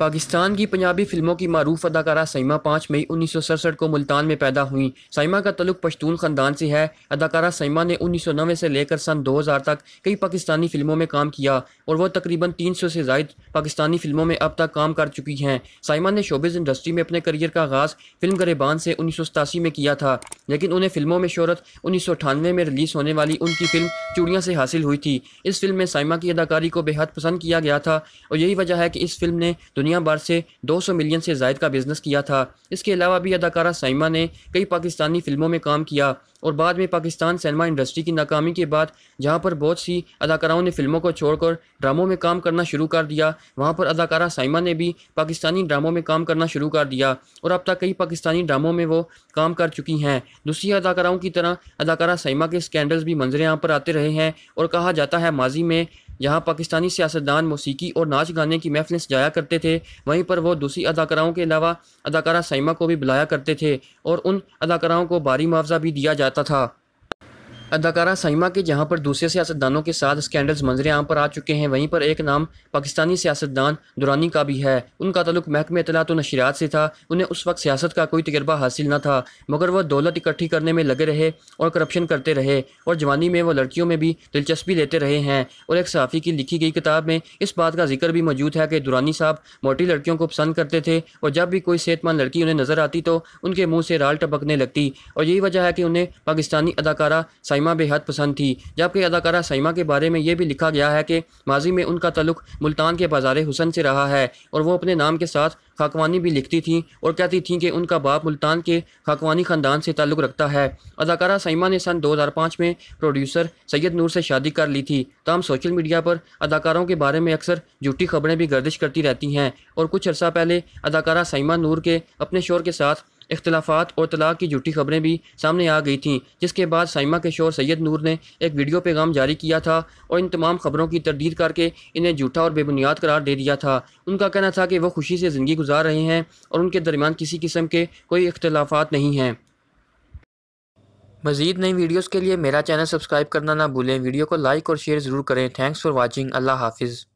पाकिस्तान की पंजाबी फिल्मों की मरूफ अदाकारा सैमा पाँच मई उन्नीस सौ सड़सठ को मुल्तान में पैदा हुई सैमा का तलुक पश्तून ख़ानदान से है अदाकारा सैमा ने उन्नीस सौ नब्बे से लेकर सन दो हज़ार तक कई पाकिस्तानी फिल्मों में काम किया और वह तकरीबन तीन सौ से जायद पाकिस्तानी फिल्मों में अब तक काम कर चुकी हैं सैमा ने शोबिस इंडस्ट्री में अपने करियर का आगाज़ फिल्म गरेबान से उन्नीस सौ सतासी में किया था लेकिन उन्हें फिल्मों में शहरत उन्नीस सौ अठानवे में रिलीज़ होने वाली उनकी फिल्म चूड़ियाँ से हासिल हुई थी इस फिल्म में सैमा की अदाकारी को बेहद पसंद किया गया था और यही वजह है कि इस फिल्म ने दुनिया भर से 200 मिलियन से जायद का बिजनेस किया था इसके अलावा भी अदाकारा साइमा ने कई पाकिस्तानी फिल्मों में काम किया और बाद में पाकिस्तान सिनेमा इंडस्ट्री की नाकामी के बाद जहाँ पर बहुत सी अदाकाराओं ने फिल्मों को छोड़कर ड्रामों में काम करना शुरू कर दिया वहाँ पर अदाकारा साइमा ने भी पाकिस्तानी ड्रामों में काम करना शुरू कर दिया और अब तक कई पाकिस्तानी ड्रामों में वो काम कर चुकी हैं दूसरी अदाकाराओं की तरह अदाकारा साइमा के स्कैंडल्स भी मंजर यहाँ पर आते रहे हैं और कहा जाता है माजी में जहाँ पाकिस्तानी सियासतदान मौसीकी और नाच गाने की महफिलें सजाया करते थे वहीं पर वो दूसरी अदाकाराओं के अलावा अदाकारा सैमा को भी बुलाया करते थे और उन अदाकाराओं को भारी मुआवजा भी दिया जाता था अदाकारा सईमा के जहां पर दूसरे सियासतदानों के साथ स्कैंडल्स मंजरे आम पर आ चुके हैं वहीं पर एक नाम पाकिस्तानी सियासतदान दुरानी का भी है उनका तल्लुक महकमे इतला तो नशरियात से था उन्हें उस वक्त सियासत का कोई तजर्बा हासिल न था मगर वह दौलत इकट्ठी करने में लगे रहे और करप्शन करते रहे और जवानी में वह लड़कियों में भी दिलचस्पी लेते रहे हैं और एक सहाफ़ी की लिखी गई किताब में इस बात का जिक्र भी मौजूद है कि दुरानी साहब मोटी लड़कियों को पसंद करते थे और जब भी कोई सेहतमंद लड़की उन्हें नज़र आती तो उनके मुँह से राल टपकने लगती और यही वजह है कि उन्हें पाकिस्तानी अदाकारा सैमा बेहद पसंद थी जबकि अदाकारा सैमा के बारे में यह भी लिखा गया है कि माजी में उनका तल्लुक मुल्तान के बाजार हुसन से रहा है और वो अपने नाम के साथ खाकवानी भी लिखती थी और कहती थी कि उनका बाप मुल्तान के खाकवानी ख़ानदान से ताल्लुक़ रखता है अदाकारा सैमा ने सन 2005 में प्रोड्यूसर सैयद नूर से शादी कर ली थी तमाम सोशल मीडिया पर अदाकारों के बारे में अक्सर झूठी खबरें भी गर्दिश करती रहती हैं और कुछ अर्सा पहले अदाकारा सैमा नूर के अपने शोर के साथ इख्तलाफात और तलाक की झूठी खबरें भी सामने आ गई थीं जिसके बाद साइमा के शोर सैयद नूर ने एक वीडियो पैगाम जारी किया था और इन तमाम खबरों की तरदीद करके इन्हें झूठा और बेबुनियाद करार दे दिया था उनका कहना था कि वह खुशी से ज़िंदगी गुजार रहे हैं और उनके दरमियान किसी किस्म के कोई इख्तलाफात नहीं हैं मजीद नई वीडियोज़ के लिए मेरा चैनल सब्सक्राइब करना ना भूलें वीडियो को लाइक और शेयर ज़रूर करें थैंक्स फॉर वॉचिंग अल्लाह हाफिज़